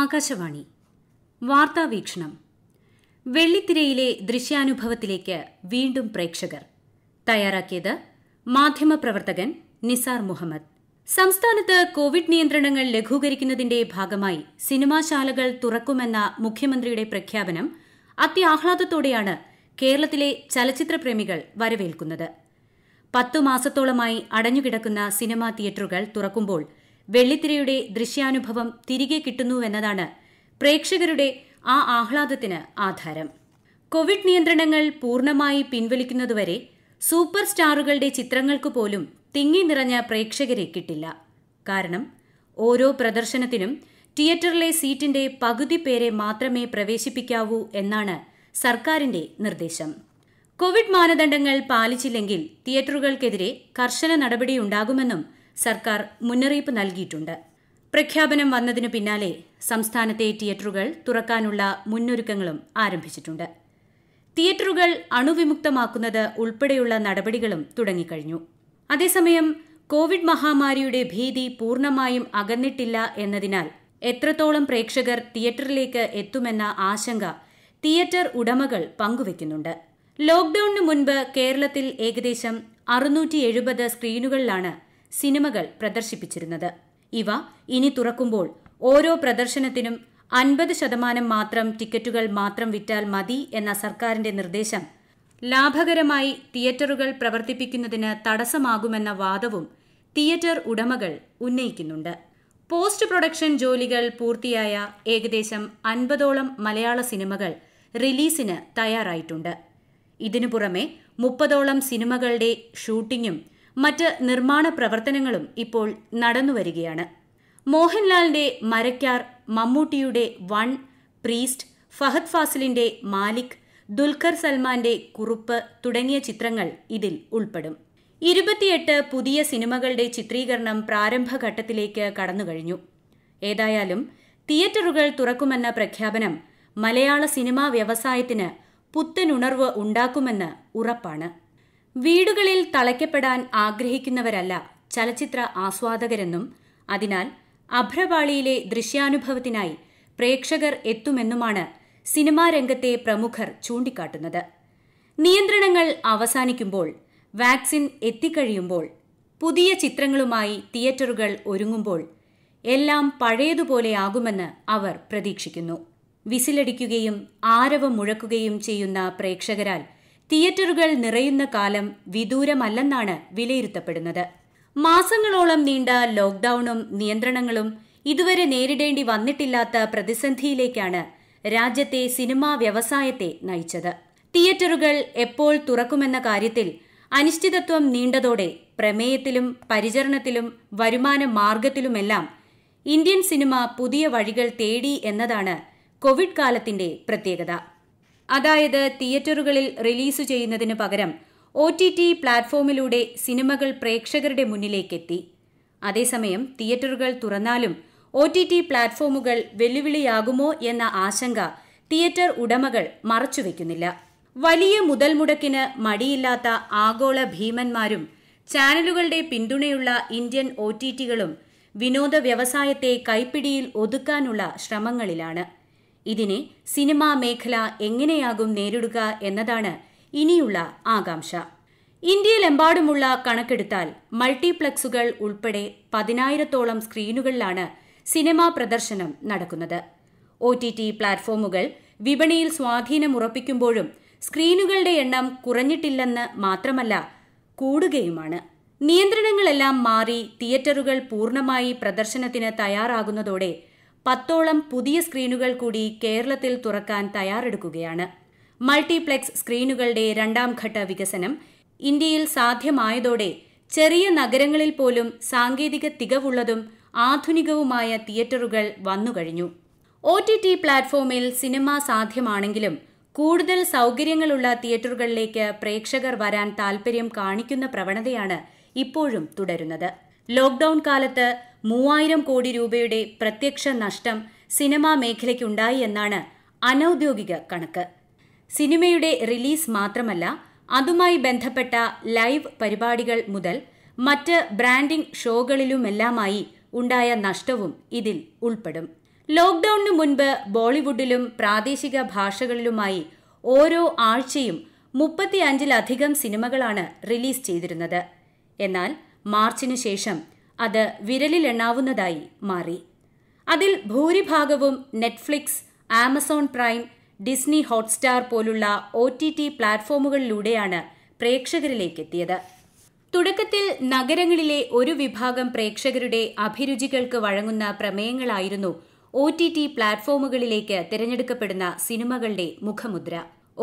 ആകാശവാണി വാർത്താ വീക്ഷണം വെള്ളിത്തിരയിലെ ദൃശ്യാനുഭവത്തിലേക്ക് വീണ്ടും പ്രേക്ഷകർ തയ്യാറാക്കിയത് മാധ്യമപ്രവർത്തകൻ നിസാർ മുഹമ്മദ് സംസ്ഥാനത്ത് കോവിഡ് നിയന്ത്രണങ്ങൾ ലഘൂകരിക്കുന്നതിന്റെ ഭാഗമായി സിനിമാശാലകൾ തുറക്കുമെന്ന മുഖ്യമന്ത്രിയുടെ പ്രഖ്യാപനം അത്യാഹ്ലാദത്തോടെയാണ് കേരളത്തിലെ ചലച്ചിത്രപ്രേമികൾ വരവേൽക്കുന്നത് പത്തു മാസത്തോളമായി അടഞ്ഞുകിടക്കുന്ന സിനിമാ തിയേറ്ററുകൾ തുറക്കുമ്പോൾ വെള്ളിത്തിരയുടെ ദൃശ്യാനുഭവം തിരികെ കിട്ടുന്നുവെന്നതാണ് പ്രേക്ഷകരുടെ ആ ആഹ്ലാദത്തിന് ആധാരം കോവിഡ് നിയന്ത്രണങ്ങൾ പൂർണ്ണമായി പിൻവലിക്കുന്നതുവരെ സൂപ്പർ സ്റ്റാറുകളുടെ ചിത്രങ്ങൾക്ക് പോലും തിങ്ങി നിറഞ്ഞ പ്രേക്ഷകരെ കിട്ടില്ല കാരണം ഓരോ പ്രദർശനത്തിനും തിയേറ്ററിലെ സീറ്റിന്റെ പകുതി പേരെ മാത്രമേ പ്രവേശിപ്പിക്കാവൂ എന്നാണ് സർക്കാരിന്റെ നിർദ്ദേശം കോവിഡ് മാനദണ്ഡങ്ങൾ പാലിച്ചില്ലെങ്കിൽ തിയേറ്ററുകൾക്കെതിരെ കർശന നടപടിയുണ്ടാകുമെന്നും സർക്കാർ മുന്നറിയിപ്പ് നൽകിയിട്ടുണ്ട് പ്രഖ്യാപനം വന്നതിനു പിന്നാലെ സംസ്ഥാനത്തെ തിയേറ്ററുകൾ തുറക്കാനുള്ള മുന്നൊരുക്കങ്ങളും ആരംഭിച്ചിട്ടുണ്ട് തിയേറ്ററുകൾ അണുവിമുക്തമാക്കുന്നത് ഉൾപ്പെടെയുള്ള നടപടികളും തുടങ്ങിക്കഴിഞ്ഞു അതേസമയം കോവിഡ് മഹാമാരിയുടെ ഭീതി പൂർണ്ണമായും അകന്നിട്ടില്ല എന്നതിനാൽ എത്രത്തോളം പ്രേക്ഷകർ തിയേറ്ററിലേക്ക് എത്തുമെന്ന ആശങ്ക തിയേറ്റർ ഉടമകൾ പങ്കുവയ്ക്കുന്നുണ്ട് ലോക്ഡൌണിന് മുൻപ് കേരളത്തിൽ ഏകദേശം അറുന്നൂറ്റി എഴുപത് സ്ക്രീനുകളിലാണ് സിനിമകൾ പ്രദർശിപ്പിച്ചിരുന്നത് ഇവ ഇനി തുറക്കുമ്പോൾ ഓരോ പ്രദർശനത്തിനും അൻപത് ശതമാനം മാത്രം ടിക്കറ്റുകൾ മാത്രം വിറ്റാൽ മതി എന്ന സർക്കാരിന്റെ നിർദ്ദേശം ലാഭകരമായി തിയേറ്ററുകൾ പ്രവർത്തിപ്പിക്കുന്നതിന് തടസ്സമാകുമെന്ന വാദവും തിയേറ്റർ ഉടമകൾ ഉന്നയിക്കുന്നുണ്ട് പോസ്റ്റ് പ്രൊഡക്ഷൻ ജോലികൾ പൂർത്തിയായ ഏകദേശം അൻപതോളം മലയാള സിനിമകൾ റിലീസിന് തയ്യാറായിട്ടുണ്ട് ഇതിനു പുറമെ മുപ്പതോളം സിനിമകളുടെ ഷൂട്ടിങ്ങും മറ്റ് നിർമ്മാണ പ്രവർത്തനങ്ങളും ഇപ്പോൾ നടന്നുവരികയാണ് മോഹൻലാലിന്റെ മരക്കാർ മമ്മൂട്ടിയുടെ വൺ പ്രീസ്റ്റ് ഫഹദ് ഫാസിലിന്റെ മാലിക് ദുൽഖർ സൽമാന്റെ കുറുപ്പ് തുടങ്ങിയ ചിത്രങ്ങൾ ഇതിൽ ഉൾപ്പെടും ഇരുപത്തിയെട്ട് പുതിയ സിനിമകളുടെ ചിത്രീകരണം പ്രാരംഭഘട്ടത്തിലേക്ക് കടന്നുകഴിഞ്ഞു ഏതായാലും തിയേറ്ററുകൾ തുറക്കുമെന്ന പ്രഖ്യാപനം മലയാള സിനിമാ വ്യവസായത്തിന് പുത്തനുണർവ് ഉണ്ടാക്കുമെന്ന് ഉറപ്പാണ് വീടുകളിൽ തളയ്ക്കപ്പെടാൻ ആഗ്രഹിക്കുന്നവരല്ല ചലച്ചിത്ര ആസ്വാദകരെന്നും അതിനാൽ അഭ്രപാളിയിലെ ദൃശ്യാനുഭവത്തിനായി പ്രേക്ഷകർ എത്തുമെന്നുമാണ് സിനിമാ രംഗത്തെ പ്രമുഖർ ചൂണ്ടിക്കാട്ടുന്നത് നിയന്ത്രണങ്ങൾ അവസാനിക്കുമ്പോൾ വാക്സിൻ എത്തിക്കഴിയുമ്പോൾ പുതിയ ചിത്രങ്ങളുമായി തിയേറ്ററുകൾ ഒരുങ്ങുമ്പോൾ എല്ലാം പഴയതുപോലെയാകുമെന്ന് അവർ പ്രതീക്ഷിക്കുന്നു വിസിലടിക്കുകയും ആരവം മുഴക്കുകയും ചെയ്യുന്ന പ്രേക്ഷകരാൽ തിയേറ്ററുകൾ നിറയുന്ന കാലം വിദൂരമല്ലെന്നാണ് വിലയിരുത്തപ്പെടുന്നത് മാസങ്ങളോളം നീണ്ട ലോക്ഡൌണും നിയന്ത്രണങ്ങളും ഇതുവരെ നേരിടേണ്ടി വന്നിട്ടില്ലാത്ത പ്രതിസന്ധിയിലേക്കാണ് രാജ്യത്തെ സിനിമാ വ്യവസായത്തെ നയിച്ചത് തിയേറ്ററുകൾ എപ്പോൾ തുറക്കുമെന്ന കാര്യത്തിൽ അനിശ്ചിതത്വം നീണ്ടതോടെ പ്രമേയത്തിലും പരിചരണത്തിലും വരുമാന മാർഗത്തിലുമെല്ലാം ഇന്ത്യൻ സിനിമ പുതിയ വഴികൾ തേടി എന്നതാണ് കോവിഡ് കാലത്തിന്റെ പ്രത്യേകത അതായത് തിയേറ്ററുകളിൽ റിലീസ് ചെയ്യുന്നതിന് പകരം ഒ ടി ടി പ്ലാറ്റ്ഫോമിലൂടെ സിനിമകൾ പ്രേക്ഷകരുടെ മുന്നിലേക്കെത്തി അതേസമയം തിയേറ്ററുകൾ തുറന്നാലും ഒ ടി ടി പ്ലാറ്റ്ഫോമുകൾ വെല്ലുവിളിയാകുമോ എന്ന ആശങ്ക തിയേറ്റർ ഉടമകൾ മറച്ചുവെക്കുന്നില്ല വലിയ മുതൽ മുടക്കിന് മടിയില്ലാത്ത ആഗോള ഭീമന്മാരും ചാനലുകളുടെ പിന്തുണയുള്ള ഇന്ത്യൻ ഒ ടി ടികളും വിനോദ വ്യവസായത്തെ കൈപ്പിടിയിൽ ഒതുക്കാനുള്ള ശ്രമങ്ങളിലാണ് ഇതിനെ സിനിമാ മേഖല എങ്ങനെയാകും നേരിടുക എന്നതാണ് ഇനിയുള്ള ആകാംക്ഷ ഇന്ത്യയിലെമ്പാടുമുള്ള കണക്കെടുത്താൽ മൾട്ടിപ്ലക്സുകൾ ഉൾപ്പെടെ പതിനായിരത്തോളം സ്ക്രീനുകളിലാണ് സിനിമാ പ്രദർശനം നടക്കുന്നത് ഒ ടി ടി പ്ലാറ്റ്ഫോമുകൾ വിപണിയിൽ സ്വാധീനമുറപ്പിക്കുമ്പോഴും സ്ക്രീനുകളുടെ എണ്ണം കുറഞ്ഞിട്ടില്ലെന്ന് മാത്രമല്ല കൂടുകയുമാണ് നിയന്ത്രണങ്ങളെല്ലാം മാറി തിയേറ്ററുകൾ പൂർണ്ണമായി പ്രദർശനത്തിന് തയ്യാറാകുന്നതോടെ പത്തോളം പുതിയ സ്ക്രീനുകൾ കൂടി കേരളത്തിൽ തുറക്കാൻ തയ്യാറെടുക്കുകയാണ് മൾട്ടിപ്ലക്സ് സ്ക്രീനുകളുടെ രണ്ടാം ഘട്ട വികസനം ഇന്ത്യയിൽ സാധ്യമായതോടെ ചെറിയ നഗരങ്ങളിൽ പോലും സാങ്കേതിക തികവുള്ളതും ആധുനികവുമായ തിയേറ്ററുകൾ വന്നുകഴിഞ്ഞു ഒ ടി ടി പ്ലാറ്റ്ഫോമിൽ സിനിമ സാധ്യമാണെങ്കിലും കൂടുതൽ സൗകര്യങ്ങളുള്ള തിയേറ്ററുകളിലേക്ക് പ്രേക്ഷകർ വരാൻ താൽപര്യം കാണിക്കുന്ന പ്രവണതയാണ് ഇപ്പോഴും തുടരുന്നത് ലോക്ഡൌൺ കാലത്ത് മൂവായിരം കോടി രൂപയുടെ പ്രത്യക്ഷ നഷ്ടം സിനിമാ മേഖലയ്ക്കുണ്ടായി എന്നാണ് അനൌദ്യോഗിക കണക്ക് സിനിമയുടെ റിലീസ് മാത്രമല്ല അതുമായി ബന്ധപ്പെട്ട ലൈവ് പരിപാടികൾ മുതൽ മറ്റ് ബ്രാൻഡിംഗ് ഷോകളിലുമെല്ലാമായി ഉണ്ടായ നഷ്ടവും ഇതിൽ ഉൾപ്പെടും ലോക്ഡൌണിന് മുൻപ് ബോളിവുഡിലും പ്രാദേശിക ഭാഷകളിലുമായി ഓരോ ആഴ്ചയും മുപ്പത്തിയഞ്ചിലധികം സിനിമകളാണ് റിലീസ് ചെയ്തിരുന്നത് എന്നാൽ മാർച്ചിന് ശേഷം അത് വിരലിലെണ്ണാവുന്നതായി മാറി അതിൽ ഭൂരിഭാഗവും Netflix Amazon Prime Disney Hotstar പോലുള്ള ഒ ടി ടി പ്ലാറ്റ്ഫോമുകളിലൂടെയാണ് പ്രേക്ഷകരിലേക്ക് എത്തിയത് തുടക്കത്തിൽ നഗരങ്ങളിലെ ഒരു വിഭാഗം പ്രേക്ഷകരുടെ അഭിരുചികൾക്ക് വഴങ്ങുന്ന പ്രമേയങ്ങളായിരുന്നു ഒ ടി ടി പ്ലാറ്റ്ഫോമുകളിലേക്ക് തിരഞ്ഞെടുക്കപ്പെടുന്ന സിനിമകളുടെ മുഖമുദ്ര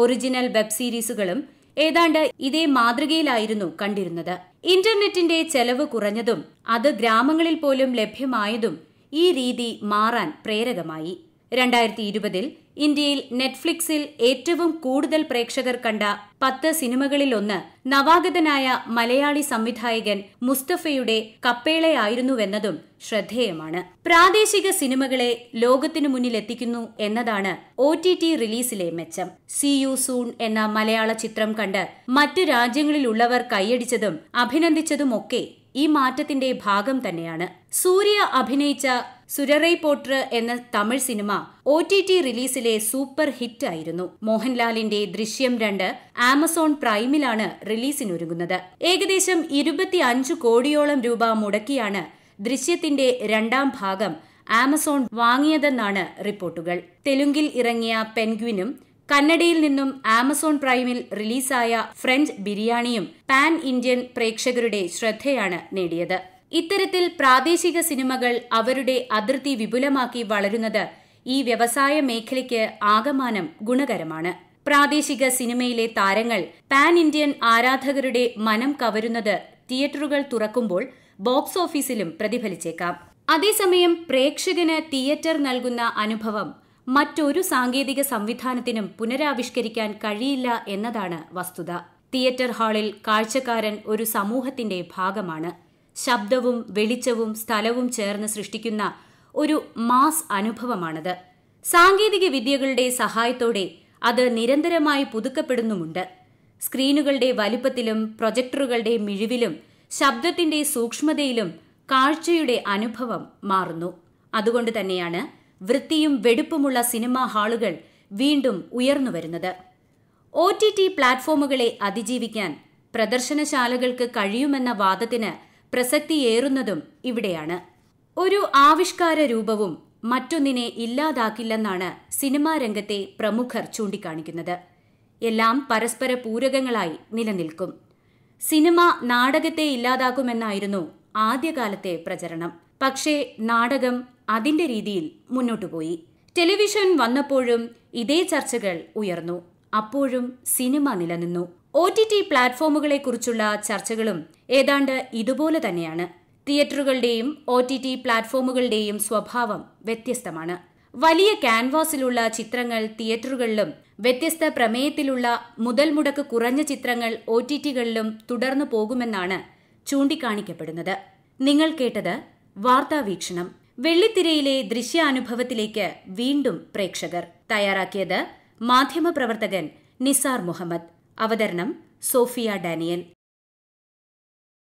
ഒറിജിനൽ വെബ് സീരീസുകളും ഏതാണ്ട് ഇതേ മാതൃകയിലായിരുന്നു കണ്ടിരുന്നത് ഇന്റർനെറ്റിന്റെ ചെലവ് കുറഞ്ഞതും അത് ഗ്രാമങ്ങളിൽ പോലും ലഭ്യമായതും ഈ രീതി മാറാൻ പ്രേരകമായി രണ്ടായിരത്തി ഇരുപതിൽ ഇന്ത്യയിൽ നെറ്റ്ഫ്ലിക്സിൽ ഏറ്റവും കൂടുതൽ പ്രേക്ഷകർ കണ്ട പത്ത് സിനിമകളിലൊന്ന് നവാഗതനായ മലയാളി സംവിധായകൻ മുസ്തഫയുടെ കപ്പേളയായിരുന്നുവെന്നതും ശ്രദ്ധേയമാണ് പ്രാദേശിക സിനിമകളെ ലോകത്തിനു മുന്നിൽ എത്തിക്കുന്നു എന്നതാണ് ഒ ടി ടി റിലീസിലെ മെച്ചം സി യു സൂൺ എന്ന മലയാള ചിത്രം കണ്ട് മറ്റു രാജ്യങ്ങളിലുള്ളവർ കൈയടിച്ചതും അഭിനന്ദിച്ചതുമൊക്കെ ഈ മാറ്റത്തിന്റെ ഭാഗം തന്നെയാണ് സൂര്യ അഭിനയിച്ച സുരറൈ പോട്ടർ എന്ന തമിഴ് സിനിമ ഒ ടി ടി റിലീസിലെ സൂപ്പർ ഹിറ്റ് ആയിരുന്നു മോഹൻലാലിന്റെ ദൃശ്യം രണ്ട് ആമസോൺ പ്രൈമിലാണ് റിലീസിനൊരുങ്ങുന്നത് ഏകദേശം ഇരുപത്തി അഞ്ച് കോടിയോളം രൂപ മുടക്കിയാണ് ദൃശ്യത്തിന്റെ രണ്ടാം ഭാഗം ആമസോൺ വാങ്ങിയതെന്നാണ് റിപ്പോർട്ടുകൾ തെലുങ്കിൽ ഇറങ്ങിയ പെൻഗ്വിനും കന്നഡയിൽ നിന്നും ആമസോൺ പ്രൈമിൽ റിലീസായ ഫ്രഞ്ച് ബിരിയാണിയും പാൻ ഇന്ത്യൻ പ്രേക്ഷകരുടെ ശ്രദ്ധയാണ് നേടിയത് ഇത്തരത്തിൽ പ്രാദേശിക സിനിമകൾ അവരുടെ അതിർത്തി വിപുലമാക്കി വളരുന്നത് ഈ വ്യവസായ മേഖലയ്ക്ക് ആകമാനം ഗുണകരമാണ് പ്രാദേശിക സിനിമയിലെ താരങ്ങൾ പാൻ ഇന്ത്യൻ ആരാധകരുടെ മനം കവരുന്നത് തിയേറ്ററുകൾ തുറക്കുമ്പോൾ ബോക്സ് ഓഫീസിലും പ്രതിഫലിച്ചേക്കാം അതേസമയം പ്രേക്ഷകന് തിയേറ്റർ നൽകുന്ന അനുഭവം മറ്റൊരു സാങ്കേതിക സംവിധാനത്തിനും പുനരാവിഷ്കരിക്കാൻ കഴിയില്ല എന്നതാണ് വസ്തുത തിയേറ്റർ ഹാളിൽ കാഴ്ചക്കാരൻ ഒരു സമൂഹത്തിന്റെ ഭാഗമാണ് ശബ്ദവും വെളിച്ചവും സ്ഥലവും ചേർന്ന് സൃഷ്ടിക്കുന്ന ഒരു മാസ് അനുഭവമാണത് സാങ്കേതിക വിദ്യകളുടെ സഹായത്തോടെ അത് നിരന്തരമായി പുതുക്കപ്പെടുന്നുമുണ്ട് സ്ക്രീനുകളുടെ വലിപ്പത്തിലും പ്രൊജക്ടറുകളുടെ മിഴിവിലും ശബ്ദത്തിന്റെ സൂക്ഷ്മതയിലും കാഴ്ചയുടെ അനുഭവം മാറുന്നു അതുകൊണ്ട് തന്നെയാണ് വൃത്തിയും വെടുപ്പുമുള്ള സിനിമാ ഹാളുകൾ വീണ്ടും ഉയർന്നു വരുന്നത് ഒ ടി ടി പ്ലാറ്റ്ഫോമുകളെ അതിജീവിക്കാൻ പ്രദർശനശാലകൾക്ക് കഴിയുമെന്ന വാദത്തിന് പ്രസക്തിയേറുന്നതും ഇവിടെയാണ് ഒരു ആവിഷ്കാര രൂപവും മറ്റൊന്നിനെ ഇല്ലാതാക്കില്ലെന്നാണ് സിനിമാ രംഗത്തെ പ്രമുഖർ ചൂണ്ടിക്കാണിക്കുന്നത് എല്ലാം പരസ്പര പൂരകങ്ങളായി നിലനിൽക്കും സിനിമ നാടകത്തെ ഇല്ലാതാക്കുമെന്നായിരുന്നു ആദ്യകാലത്തെ പ്രചരണം പക്ഷേ നാടകം അതിന്റെ രീതിയിൽ മുന്നോട്ടുപോയി ടെലിവിഷൻ വന്നപ്പോഴും ഇതേ ചർച്ചകൾ ഉയർന്നു അപ്പോഴും സിനിമ നിലനിന്നു ഒ ടി ടി പ്ലാറ്റ്ഫോമുകളെക്കുറിച്ചുള്ള ചർച്ചകളും ഏതാണ്ട് ഇതുപോലെ തന്നെയാണ് തിയേറ്ററുകളുടെയും ഒ ടി ടി പ്ലാറ്റ്ഫോമുകളുടെയും സ്വഭാവം വ്യത്യസ്തമാണ് വലിയ ക്യാൻവാസിലുള്ള ചിത്രങ്ങൾ തിയേറ്ററുകളിലും വ്യത്യസ്ത പ്രമേയത്തിലുള്ള മുതൽ മുടക്ക് കുറഞ്ഞ ചിത്രങ്ങൾ ഒ ടി ടികളിലും തുടർന്നു പോകുമെന്നാണ് ചൂണ്ടിക്കാണിക്കപ്പെടുന്നത് നിങ്ങൾ കേട്ടത് വാർത്താ വീക്ഷണം വെള്ളിത്തിരയിലെ ദൃശ്യാനുഭവത്തിലേക്ക് വീണ്ടും പ്രേക്ഷകർ തയ്യാറാക്കിയത് മാധ്യമപ്രവർത്തകൻ നിസാർ മുഹമ്മദ് അവതരണം സോഫിയ ഡാനിയൽ